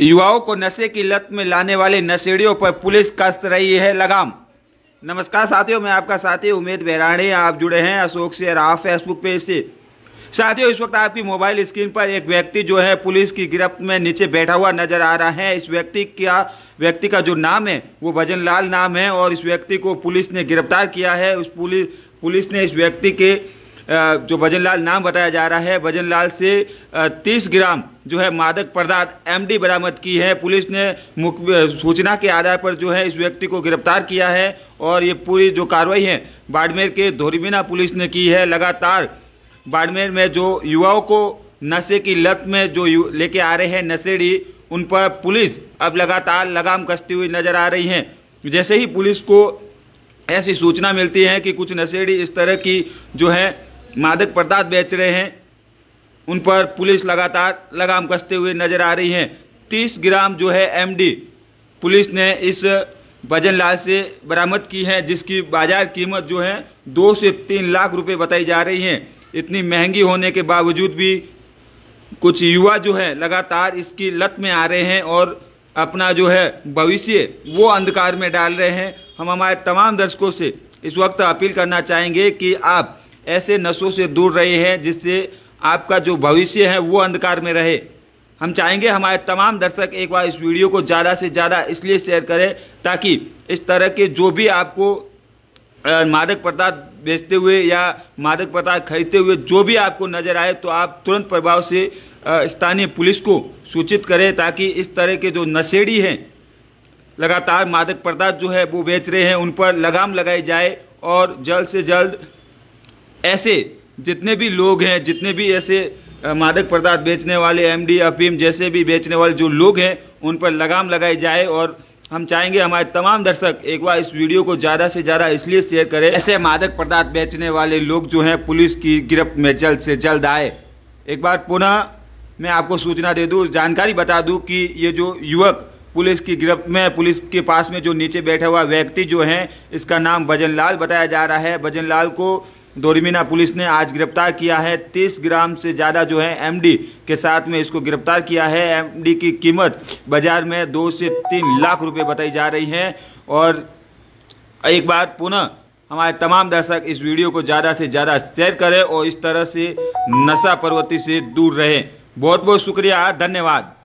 युवाओं को नशे की लत में लाने वाले नशेड़ियों पर पुलिस कस्त रही है लगाम नमस्कार साथियों मैं आपका साथी उमेद बेराड़े आप जुड़े हैं अशोक से राव फेसबुक पेज से साथियों इस वक्त आपकी मोबाइल स्क्रीन पर एक व्यक्ति जो है पुलिस की गिरफ्त में नीचे बैठा हुआ नजर आ रहा है इस व्यक्ति का व्यक्ति का जो नाम है वो भजन लाल नाम है और इस व्यक्ति को पुलिस ने गिरफ्तार किया है उस पुलिस पुलिस ने इस व्यक्ति के जो भजन नाम बताया जा रहा है भजन लाल से 30 ग्राम जो है मादक पदार्थ एमडी बरामद की है पुलिस ने सूचना के आधार पर जो है इस व्यक्ति को गिरफ्तार किया है और ये पूरी जो कार्रवाई है बाड़मेर के धोरीबिना पुलिस ने की है लगातार बाड़मेर में जो युवाओं को नशे की लत में जो लेके आ रहे हैं नशेड़ी उन पर पुलिस अब लगातार लगाम कसती हुई नजर आ रही है जैसे ही पुलिस को ऐसी सूचना मिलती है कि कुछ नशेड़ी इस तरह की जो है मादक पदार्थ बेच रहे हैं उन पर पुलिस लगातार लगाम कसते हुए नजर आ रही है तीस ग्राम जो है एमडी पुलिस ने इस भजन लाल से बरामद की है जिसकी बाजार कीमत जो है दो से तीन लाख रुपए बताई जा रही है इतनी महंगी होने के बावजूद भी कुछ युवा जो है लगातार इसकी लत में आ रहे हैं और अपना जो है भविष्य वो अंधकार में डाल रहे हैं हम हमारे तमाम दर्शकों से इस वक्त अपील करना चाहेंगे कि आप ऐसे नशों से दूर रहे हैं जिससे आपका जो भविष्य है वो अंधकार में रहे हम चाहेंगे हमारे तमाम दर्शक एक बार इस वीडियो को ज़्यादा से ज़्यादा इसलिए शेयर करें ताकि इस तरह के जो भी आपको मादक पदार्थ बेचते हुए या मादक पदार्थ खरीदते हुए जो भी आपको नज़र आए तो आप तुरंत प्रभाव से स्थानीय पुलिस को सूचित करें ताकि इस तरह के जो नशेड़ी हैं लगातार मादक पदार्थ जो है वो बेच रहे हैं उन पर लगाम लगाई जाए और जल्द से जल्द ऐसे जितने भी लोग हैं जितने भी ऐसे मादक पदार्थ बेचने वाले एम डी अफीम जैसे भी बेचने वाले जो लोग हैं उन पर लगाम लगाई जाए और हम चाहेंगे हमारे तमाम दर्शक एक बार इस वीडियो को ज़्यादा से ज़्यादा इसलिए शेयर करें ऐसे मादक पदार्थ बेचने वाले लोग जो हैं पुलिस की गिरफ्त में जल्द से जल्द आए एक बार पुनः मैं आपको सूचना दे दूँ जानकारी बता दूँ कि ये जो युवक पुलिस की गिरफ्त में पुलिस के पास में जो नीचे बैठा हुआ व्यक्ति जो है इसका नाम भजन लाल बताया जा रहा है भजन लाल को दोरिमिना पुलिस ने आज गिरफ्तार किया है 30 ग्राम से ज़्यादा जो है एमडी के साथ में इसको गिरफ्तार किया है एमडी की कीमत बाजार में दो से तीन लाख रुपए बताई जा रही है और एक बार पुनः हमारे तमाम दर्शक इस वीडियो को ज़्यादा से ज़्यादा शेयर करें और इस तरह से नशा पर्वती से दूर रहें बहुत बहुत शुक्रिया धन्यवाद